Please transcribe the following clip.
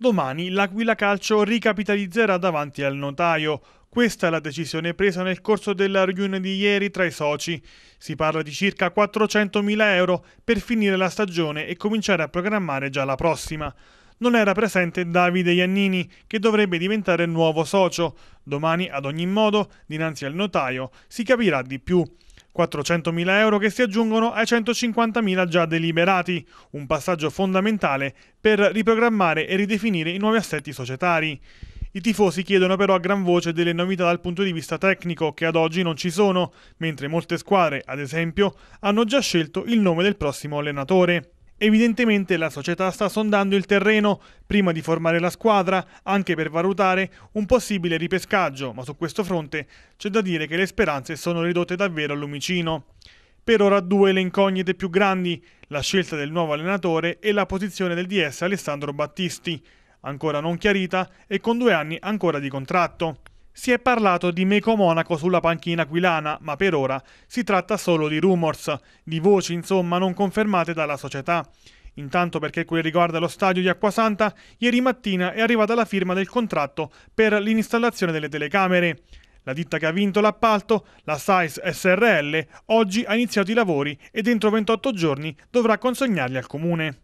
Domani l'Aquila Calcio ricapitalizzerà davanti al notaio. Questa è la decisione presa nel corso della riunione di ieri tra i soci. Si parla di circa 400.000 euro per finire la stagione e cominciare a programmare già la prossima. Non era presente Davide Iannini, che dovrebbe diventare nuovo socio. Domani, ad ogni modo, dinanzi al notaio, si capirà di più. 400.000 euro che si aggiungono ai 150.000 già deliberati, un passaggio fondamentale per riprogrammare e ridefinire i nuovi assetti societari. I tifosi chiedono però a gran voce delle novità dal punto di vista tecnico che ad oggi non ci sono, mentre molte squadre, ad esempio, hanno già scelto il nome del prossimo allenatore. Evidentemente la società sta sondando il terreno prima di formare la squadra, anche per valutare un possibile ripescaggio, ma su questo fronte c'è da dire che le speranze sono ridotte davvero al lumicino. Per ora due le incognite più grandi, la scelta del nuovo allenatore e la posizione del DS Alessandro Battisti, ancora non chiarita e con due anni ancora di contratto. Si è parlato di Meco Monaco sulla panchina aquilana, ma per ora si tratta solo di rumors, di voci insomma non confermate dalla società. Intanto perché quel riguarda lo stadio di Acquasanta, ieri mattina è arrivata la firma del contratto per l'installazione delle telecamere. La ditta che ha vinto l'appalto, la SAIS SRL, oggi ha iniziato i lavori e dentro 28 giorni dovrà consegnarli al comune.